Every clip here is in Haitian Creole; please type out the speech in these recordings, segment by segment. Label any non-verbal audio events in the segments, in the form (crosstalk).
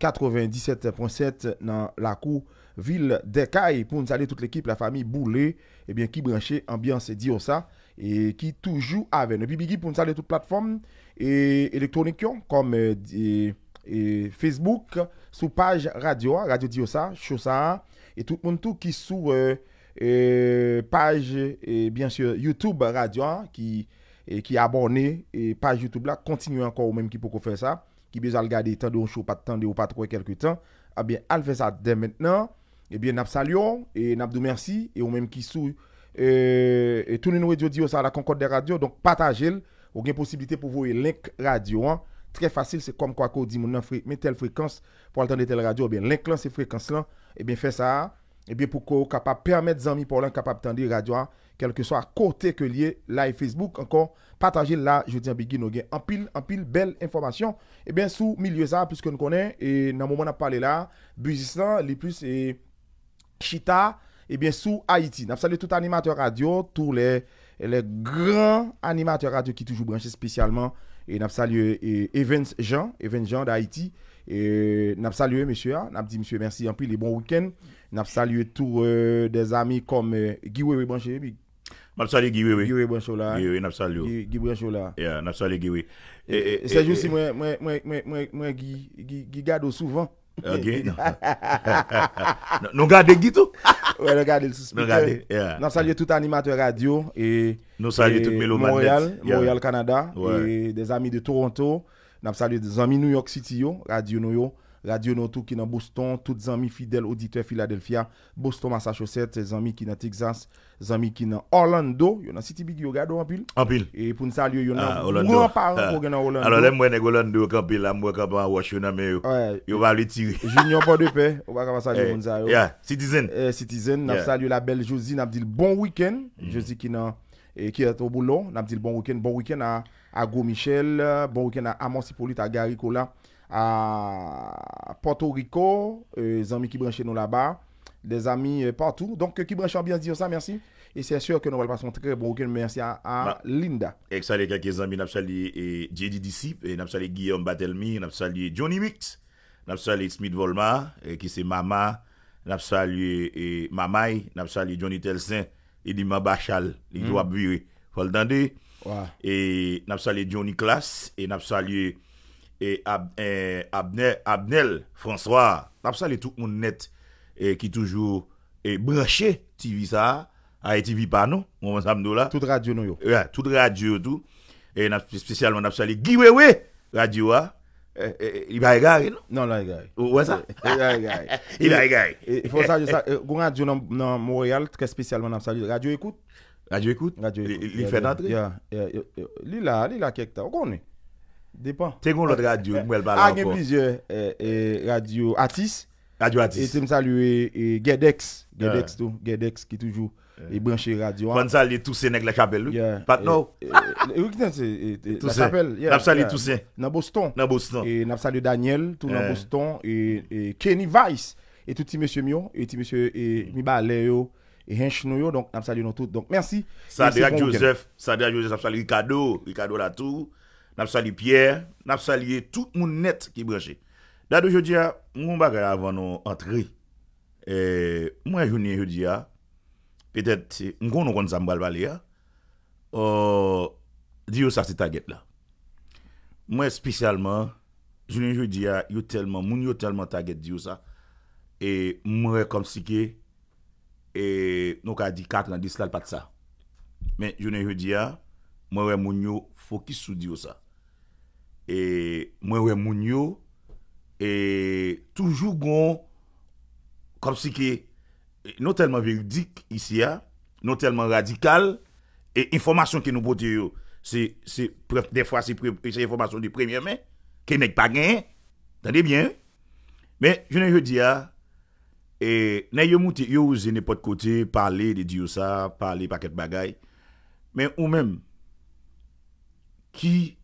97.7 nan la kou Vil Dekay. Poun sali tout l'ekip la fami Boulez, ebyen eh ki branche ambiance Diyosa, e ki toujou ave. Nopi Bigi, poun sali tout platform, e elektronikyon, kom euh, Facebook, sou page radio, radio Diyosa, Chosa, e tout moun tou ki sou euh, euh, page, ebyen sou YouTube radio, ki abone, e page YouTube la, kontinu anko ou menm ki pou kou fey sa. Ebyen, Ki bezal gade tan de ou chou pat tan de ou pat pou e kelke tan. Abyen, ah al ve sa den mennen, ebyen, eh nab salyon, e nab do mersi, e ou menm ki sou, e, e toune nou e diyo diyo sa la konkote de radyo, donk pat agil, ou gen posibilite pou vou e lenk radyo an. Tre fasil, se kom kwa ko di mounan, me tel frekans, pou al tan de tel radyo, ebyen, eh lenk lan se frekans lan, ebyen, eh fe sa a, Ebyen eh pou ko kapap permet zanmi pou lan kapap tande radio an, kelke so a kote ke liye, la e Facebook, ankon, pataje la, je ti anbegi nou gen. Anpil, anpil, bel informasyon, ebyen sou Milieus A, pwiske nou konen, e nan mouman ap pale la, Buzislan, Lipus, e Chita, ebyen eh sou Haiti. Nafsalye tout animateur radio, tout le gran animateur radio ki toujou branche spesyalman, e nafsalye eh, Evans Jean, Evans Jean da Haiti, Et n'a salué monsieur, hein. n'a dit monsieur merci en plus les bon week-end. N'a salué tous euh, des amis comme euh, Guy Wewe Banché. N'a salué Guy Wewe. Guy Wewe Banché là. Guy Wewe n'a salué. Guy Banché salué Guy Wewe. C'est juste si moi moi moi moi moi Guy Guy Gado souvent. OK. (laughs) Nous gardons Guy tout. (laughs) Ouais, regarde le suspect. Regardez, yeah. Nous saluons tout animateur radio et nous saluons tout Montréal, Montréal Canada et des amis de Toronto. Nous saluons les amis New York City, yo, Radio New York, Radio Noto qui est dans Boston, tous amis fidèles auditeurs Philadelphia, Boston, Massachusetts, les amis qui sont dans Texas, les amis qui sont dans Orlando, il y a City Big Yogado en pile. En pile. Et pour nous saluer, il y a un grand parent ah. dans Orlando. Alors, les de Orlando, pile, les moines qui sont Washington, mais ils vont le tirer. Junior, pas de paix, on va saluer les eh, Yeah, citizen. Eh, citizen, nous saluons la belle Josie, nous dit bon week-end. Mm. Josie eh, qui est au boulot, nous dit bon week-end, bon week-end à. A Gou Michel, Bonroken a Amos Hipolit, a Gary Kola, a Porto Rico, zanmi Kibrenche nou la ba, de zanmi patou. Donk Kibrenche an bien se diyo sa, mersi. E se sè sè kè nou wèl pasantre, Bonroken mersi a Linda. Ek salè kakè zanmi, nap salè Jedidisi, nap salè Guillaume Batelmi, nap salè Johnny Mix, nap salè Smith Volmar, ki se Mama, nap salè Mamay, nap salè Johnny Telsen, edi Mabachal, li mm. gwa biwe, fol dande. Nap sali Johnny Klaas Nap sali Abnel François Nap sali tout moun net Ki toujou breche TV sa Aye TV panou Tout radio nou yo Tout radio tou Specialman nap sali Giwewe Radio a Ibaigari nou Ibaigari Gou radio nan Morial Specialman nap sali radio ekout Radyo ekoute? Radyo ekoute. Li fè nadre? Ya. Li la, li la kekta. Okon e. Depan. Tengon lode radyo mwen bale anpon. A gen blizye radyo atis. Radyo atis. E te msalye GEDEX. GEDEX tou. GEDEX ki toujou e branche radyo anpon. Pwant sa li tou sè nek la kabel ou. Ya. Pat eh, nou. E eh, wiknen eh, se. Tou sè. La kabel. Napsa li tou sè. Nan Boston. Nan Boston. E napsa li Daniel tou nan Boston. E Kenny Vice. E touti ms. M E hench nou yo, donk napsalye nou tout. Donk mersi. Sadeak bon Joseph, sadeak Joseph napsalye Ikado, Ikado la tou, napsalye Pierre, napsalye tout moun net ki breche. Dado jodia, moun bagay avan nou entri, e mwen jouni jodia, petet moun kon nou kon zambal bali ya, o euh, diyo sa se taget la. Mwen spesyalman, jouni jodia, moun yo telman taget diyo sa, e mwen rekomsike, E nou ka di kat nan dis lal pat sa Men jounen re di ya Mwen wè moun yo fokis sou di yo sa E mwen wè moun yo E toujou gon Kopsi ki e, Non telman veridik isi ya Non telman radikal E informasyon ki nou bote yo Se pref de fwa se pre Se informasyon di premye men Kèmèk pa gen Tande bien Men jounen re di ya E, ne yo mouti, yo ouze ne pot kote Parle de diyo sa, parle paket bagay Men ou men Ki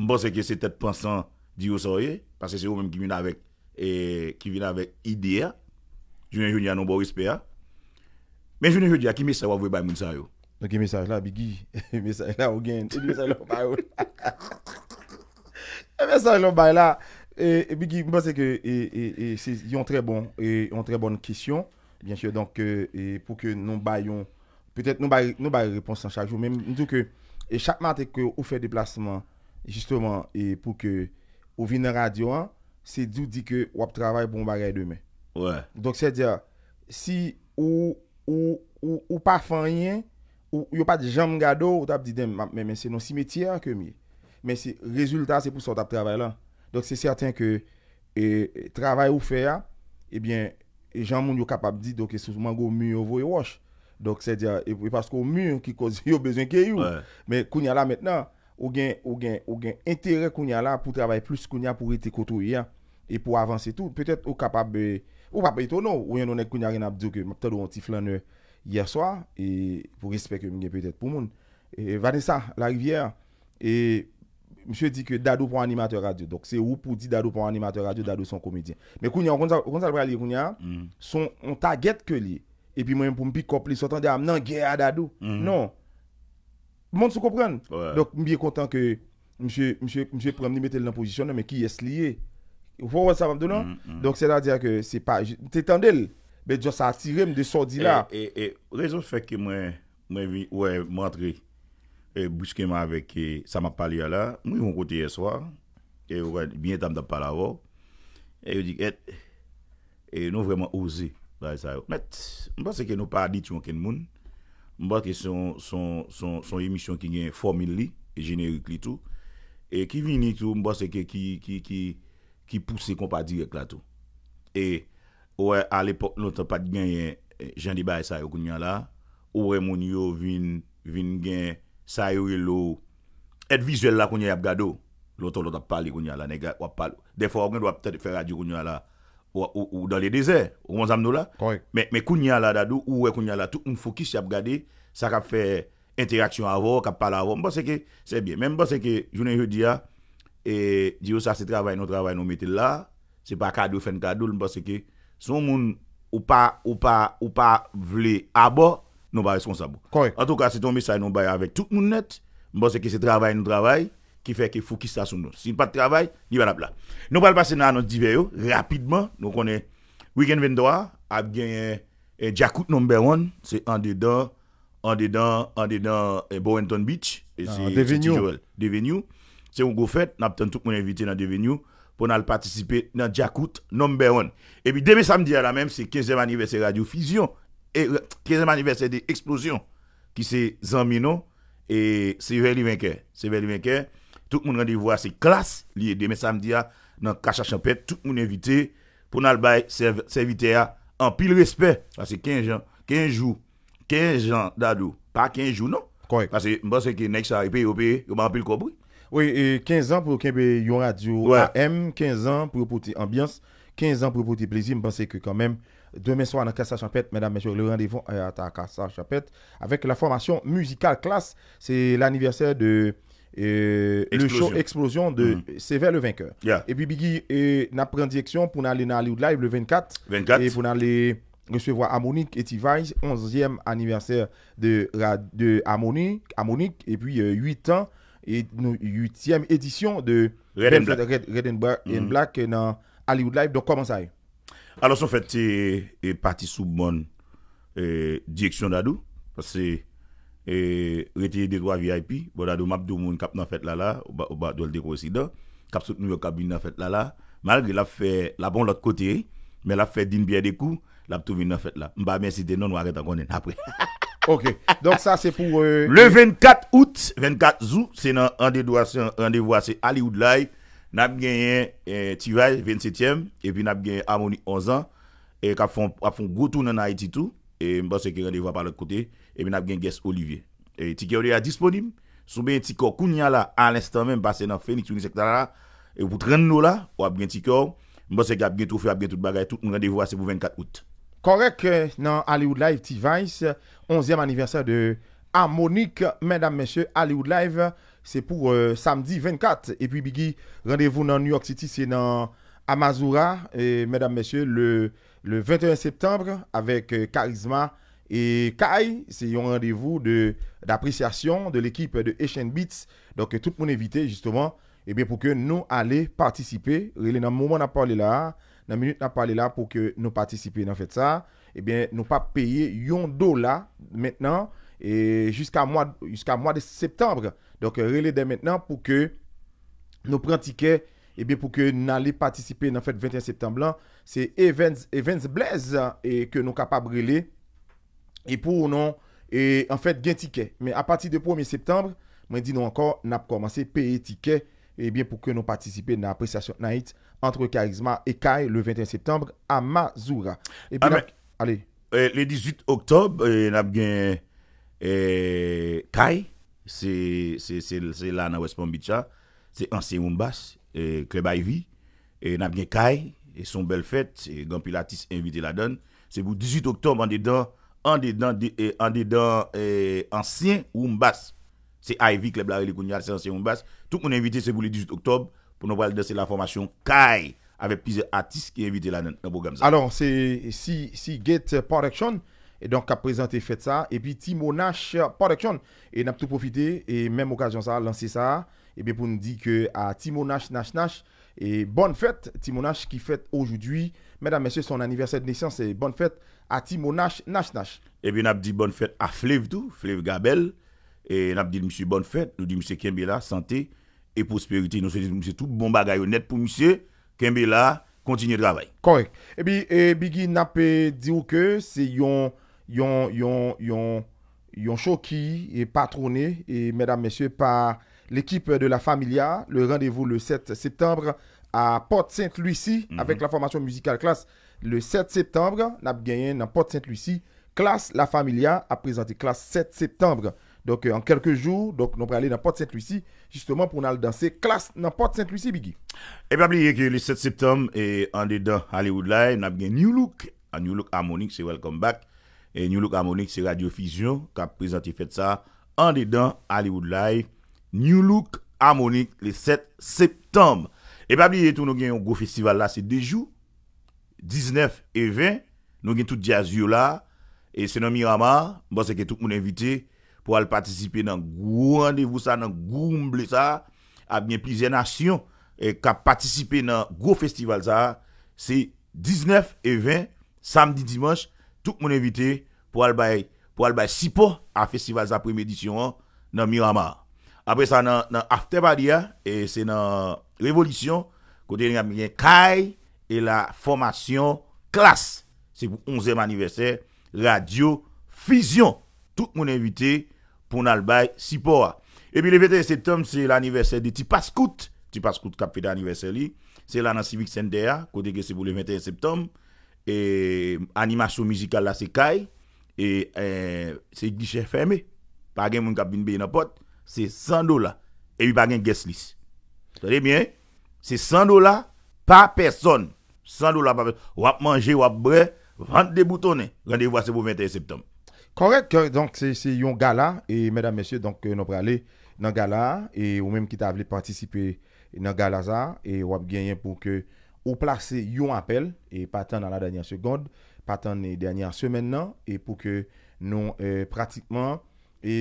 Mboseke se tet pensan Diyo sa ou ye, pase se ou men ki vin avek e, Ki vin avek idea Jounen jounen anon bo wispya Men jounen jounen a Ki mesaj la ou avwe bay moun sa ou E mesaj la bigi, e mesaj la ou gen E mesaj la ou bay ou E (laughs) mesaj la ou bay la E bigi, mwen seke, e se yon tre bon, e yon tre bon kisyon, bien chè, donk, e pou ke nou bay yon, petèt nou bay, nou bay reponsan chak joun, mwen touke, e chak matèk ou fè deplasman, jistouman, e pou ke ou vin nan radyon, se doudi ke wap travay bon barè demè. Ouè. Donk, se diya, si ou, ou, ou, ou pa fanyen, ou yon pat jam gado, ou tap didèm, mwen se non si metye a ke mi, mwen se rezultat se pou sa tap travay lan. Donk se saten ke e, e, travay ou feya, ebyen, e jan moun yo kapab di doke sou mwango moun yo voye wosh. Donk se diya, e, e pasko moun ki kozi yo bezwen ke yu. Men, kounya la metnan, ou gen, ou gen, ou gen entere kounya la pou travay plus kounya pou iti koutou ya. E pou avanse tout. Petet ou kapab be, ou pa pe ito nou, ou yon nonen kounya gen ap diyo ke mwak ta do yon ti flan yo yerswa. E pou respek yon mwenye petet pou moun. E Vanessa Lariviere, e... Mche di ke dadou pou animatèr radyo, dok se ou pou di dadou pou animatèr radyo, dadou son komedyen. Mè kounyan, kon sa pralye kounyan, mm. son, on ta get ke li, epi mwen pou mpikop li, sotan de, am nan, gè a dadou. Non. Moun sou kopren. Dok mbi e kontan ke, mche, mche, mche premni metèl nan pozisyon, mè ki yes liye. Ou fò wè sa vandou nan? Dok se la diya ke, se pa, te tendel, mwen jò sa atirem de sò di la. E, rejò se fèk E buskeman avek e... Sama pali ya la... Mwen yon kote ye swa... E wè... Bien tam da pala wò... E yon di... Et... E yon nou vreman oze... Baye sa yo... Met... Mwen seke nou pa adi tyon ken moun... Mwen seke son... Son... Son emisyon ki gen... Formil li... Generik li tou... E ki vin li tou... Mwen seke ki... Ki... Ki puse kompa di yek la tou... E... Ouè... Al epok nou tapat gen yon... E, Jandi baye sa yo koun yon la... Ouè moun yo vin... Vin gen... Sa yo e lo et vizuel la kounye ap gado Lo to lo tap pali kounye ala Defo akwen dwa ptet fè rady kounye ala Ou ou ou dans le dese Ou mons amdou la Mè kounye ala dadou ou ou kounye ala Tout un fokis ap gade Sa kap fè interaksyon avon Mwen mwen seke sebyen e, non non Mwen mwen seke jounen yo diya E diyo sa se travay nou travay nou metil la Se pa kadou fen kadoul Mwen mwen seke Soun moun ou pa vle abon nous pas responsables. En tout cas, c'est un message nous avec tout le monde net. Je pense que c'est travail, nous travail qui fait qu'il faut qu'il ça sur nous. S'il pas de travail, il va là. Nous allons passer dans notre divers rapidement. Nous connaissons Weekend 23, a gagné Jacout number 1, c'est en dedans, en dedans, en dedans eh, Bowenton Beach. Et ah, c'est Devenu. C'est une grosse fête, On a tout le monde invité dans Devenu pour nous participer dans Jacout number 1. Et puis demain samedi à la même, c'est 15e anniversaire Radio Fusion. Kese maniverse de eksplosyon ki se zanmi nou Seveli venke, seveli venke Tout moun randevou a se klas Liye deme samdi a nan kasha champet Tout moun evite Pounal Baye se evite a An pil respet Kase 15 an, 15 jou 15 an dadou, pa 15 jou nou Kase mban seke next a epi opi Oman api l kopou 15 an pou kepe yon radio 15 an pou poti ambyans 15 an pou poti plezi mban seke kanmen Demen so an akasa chapet, mèdam mèche, le randevon ata akasa chapet. Avèk la formasyon musikal klas, se l'aniversèr de euh, le show Explosion de mm-hmm. Severs le Vainqueur. E pi Biggie, nan pren dijeksyon pou nan alè nan Hollywood Live le 24, pou nan lè resevwa Amonik et T-Vise, 11è aniversèr de Amonik, e pi 8è edisyon de Red and Black nan mm-hmm. Hollywood Live. Donk koman sa e? Alo sou fète, e pati sou bon direksyon da dou. Fè se, reteye dekwa VIP, bo da dou map dou moun kap nan fèt la la, ou ba do l dekwa usi do, kap sout nou yo kabine nan fèt la la, malgrè la fè, la bon lot kote, me la fè din biye dekou, la ptoumine nan fèt la. Mba mè si denon waret non, an konen apre. (laughs) Ok, donk sa se pou... Euh, Le 24 out, 24 zou, se nan an dekwa se Hollywood Life, Nap genye eh, Tivay, 27èm, epi nap genye Amonik, 11èm, e kap fon goutou nan Haiti tou, e mbosè ke gandevwa par lèk kote, epi nap genye Gess Olivier. E tike orè ya disponim, soube yon tiko kounya la, an lèstant mèm basè nan Fénix ou Nisektara la, e woutren nou la, wap gen tiko, mbosè ke ap gen tou, fè ap gen tout bagay tout, mbosè ke ap gen tou, fè ap gen tout bagay tout, mbosè ke ap gen tou, fè ap gen tout bagay tout, c'est pour euh, samedi 24. Et puis, Biggie, rendez-vous dans New York City, c'est dans Amazura, et, mesdames, messieurs, le, le 21 septembre avec euh, Charisma et Kai. C'est un rendez-vous d'appréciation de, l'équipe de Asian Beats. Donc, tout le monde invité, justement, et bien, pour que nous allions participer. Dans le moment là, la minute on a là, pour que nous participions dans fait ça, et eh bien, nous pas payer un dollar maintenant, et jusqu'à mois, jusqu'à mois de septembre. Donk euh, rele den mentenan pou ke nou prent tike, ebyen eh pou ke nou ale patisipe nan fèt 21 septemblan, se Evans Blaise ke nou kapab rele, e pou nou en fèt gen tike. Men apati de 1 septembre, men di nou ankon nap komanse peye tike, ebyen pou ke nou patisipe nan apresasyon na it, antre Kaizma e Kaye le 21 septembre a Mazura. Ame, le 18 oktob, nap gen Kaye, c'est là dans West Palm Beach, c'est ancien Umbas, Club Ivy, et n'a bien Kai, et son belle fête, et Gampilatis invité la donne. C'est pour 18 octobre en dedans, en dedans, en dedans, ancien wombass C'est Ivy, Club Larry Licounia, c'est ancien wombass Tout le monde invité, c'est pour le 18 octobre, pour nous parler de la formation Kai, avec plusieurs artistes qui invités la donne Alors, c'est si, si Gate Production et donc a présenté fait ça et puis Timonash Production et n'a tout profité et même occasion ça lancer ça et bien pour nous dire que à Timonash Nash Nash et bonne fête Timonash qui fête aujourd'hui mesdames messieurs son anniversaire de naissance et bonne fête à Timonash Nash Nash et bien n'a dit bonne fête à Flev tout Flev Gabel et n'a dit monsieur bonne fête nous dit monsieur Kembela santé et prospérité nous dit, monsieur tout bon bagaille honnête pour monsieur Kembela continuer de travailler correct et bien et Biggie n'a pas dit que c'est un yon, yon, yon, yon patronné, et mesdames, messieurs, par l'équipe de la Familia. Le rendez-vous le 7 septembre à port saint lucie mhm. avec la formation musicale classe. Le 7 septembre, nous avons gagné dans Port-Sainte-Lucie. Classe La Familia a présenté classe 7 septembre. Donc, euh, en quelques jours, donc, nous allons aller dans Port-Sainte-Lucie, justement, pour nous danser classe dans Port-Sainte-Lucie, Biggie. Et eh pas oublier que le 7 septembre, et en dedans Hollywood Live, nous avons New Look. À New Look Harmonic, c'est Welcome Back. E New Look Harmonik se radiofisyon Kap prezantifet sa An de dan Hollywood Live New Look Harmonik le 7 septembre E pap li etou nou gen yon go festival la Se dejou 19 e 20 Nou gen tout di azyo la E senon Mirama Mbos e ke tout moun evite Po al patisipe nan gwo anevou sa Nan gwo mble sa A bie plizye nasyon E eh, kap patisipe nan go festival sa Se 19 e 20 Samdi dimansh Tout moun evite pou albay Sipo a festival za premi edisyon nan Mirama. Apre sa nan After Baria e se nan Revolisyon kote yon amilyen Kai e la Formasyon Klas. Se pou onzem aniverser Radio Fizyon. Tout moun evite pou nan albay Sipo a. E pi le 21 septem se l'aniverser de Ti Pascoute. Ti Pascoute kap fede aniverser li. Se lan an Sivik Sendea kote ke se pou le 21 septem. et animation musicale là c'est Kai et c'est guichet fermé pas gain moun cabine c'est 100 dollars et puis pas gain guest list savez bien c'est 100 dollars par personne 100 dollars par personne ou à manger ou à boire des boutonnés rendez-vous c'est pour 21 septembre correct donc c'est c'est gala et mesdames messieurs donc euh, nous aller dans gala et ou même qui t'a voulu participer dans gala ça et ou ap gagner pour que ou plase yon apel, e patan nan la danyan segonde, patan nan yon danyan semen nan, e pou ke nou e, pratikman, e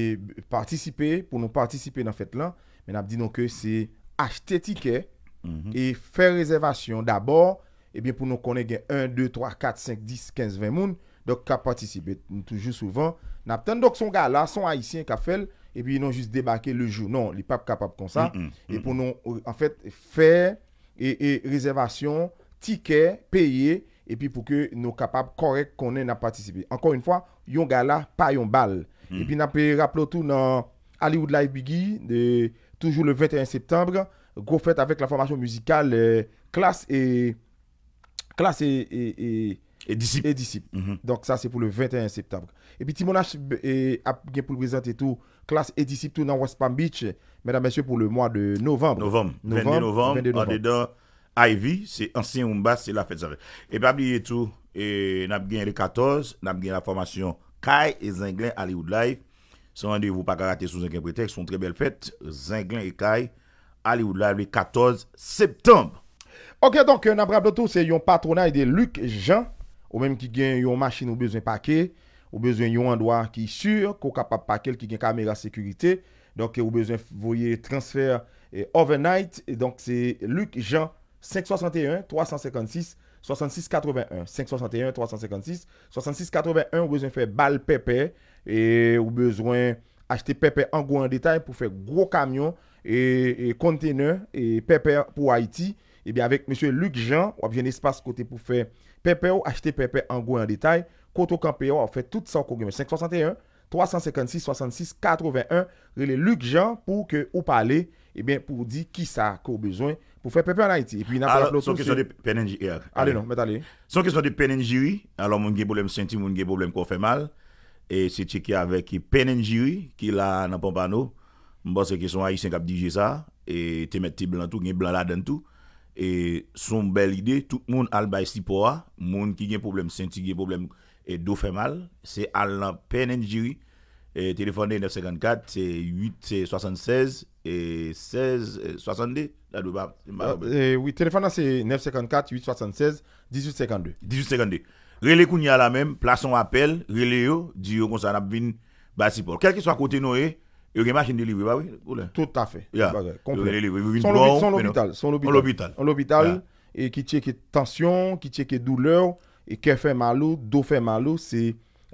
partisipe, pou nou partisipe nan fet lan, men ap di nou ke se achete tiket, mhm. e fe rezervasyon dabor, e bi pou nou konen gen 1, 2, 3, 4, 5, 10, 15, 20 moun, dok kap partisipe, nou toujou souvan, nap ten dok son ga la, son haisyen kap fel, e bi nou jist debake le jou, non, li pap kap ap konsa, e pou nou, an fet, fe rezervasyon, E, e rezervasyon, tikey, peye, epi pou ke nou kapap korek konen na patisipi. Ankon yon fwa, yon gala, pa yon bal. Hmm. Epi nan pe rapplo tou nan Hollywood Life Biggie, toujou le 21 septembre, go fèt avèk la formasyon müzikal, klas eh, e... Eh, klas e... Eh, Edisip, mhm. donc ça c'est pour le 21 septembre Et puis Timonache euh, A bien pour présenter tout Classe Edisip tout dans West Palm Beach Mesdames et messieurs pour le mois de novembre 20 novembre, on est dans Ivy C'est Ancien Omba, c'est la fête ça Et puis après tout, on a bien le 14 On a bien la formation Kai et Zenglen Hollywood Life C'est un dévou pas caracté sous un prétexte Son très belle fête, Zenglen et Kai Hollywood Life le 14 septembre Ok, donc on a bien le tout C'est yon patronat, il est Luc Jean Ou menm ki gen yon machin ou bezwen pake, ou bezwen yon an doar ki sur, ko kapap pakel ki gen kamera sekurite. Donk ou bezwen voye transfer overnight. Donk se Luke Jean 561-356-6681. 561-356-6681 ou bezwen fe bal pepe. Ou bezwen achete pepe an gou an detay pou fe gro kamyon e konteneur e pepe pou Haiti. Et eh bien avec monsieur Luc Jean, on a bien espace côté pour faire pépé ou acheter pépé en gros en détail. Koto Campé, on fait tout ça au 561 356 66 81. est Luc Jean pour que vous parlez et eh bien, pour dire qui ça a besoin pour faire pépé en Haïti. Et puis, n'a pas Son question de PNNJ. E allez, non, mais allez. Son question de PNJ, e alors, mon gars, problème senti, mon gars, problème qu'on fait mal. Et c'est ce qui avec PNJ qui là dans Pompano. bon c'est que sont haïtiens qui ont dit ça. Et tu mets blanc tout, blanc là dans tout et son belle idée tout le monde al bay sipoa monde qui a un problème senti un problème et dos fait mal c'est alan e e e la peine injury et téléphone 954 c'est 8 76 et 16 72 oui téléphone c'est 954 876 1852 1852 relais kounya la même place appel relais yo dit comme ça n'a vinn basipo quel que soit côté noé il y a une machine de livres bah oui. Tout à fait. Bah Son l'hôpital. Son hôpital. Son l'hôpital. Et qui que tension, qui que douleur, et qui fait mal, dos fait mal,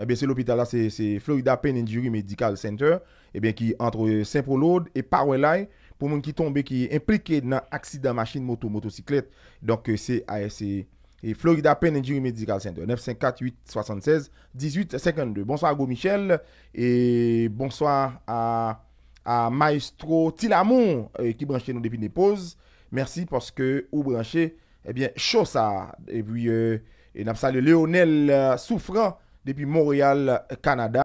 eh c'est l'hôpital là, c'est Florida Pain Injury Medical Center, Et eh bien, qui entre Saint-Paul et Parwelay, pour les qui tombent, qui impliqué dans accident machine, moto, motocyclette. Donc, euh, c'est ah, et Florida Pain Injury Medical Center. 954 876 1852. Bonsoir à Go Michel et bonsoir à, Maestro Tilamour euh, qui branchait nous depuis des pauses. Merci parce que vous branchez, eh bien, chaud ça. Et puis, euh, et nous Léonel euh, Souffrant depuis Montréal, Canada.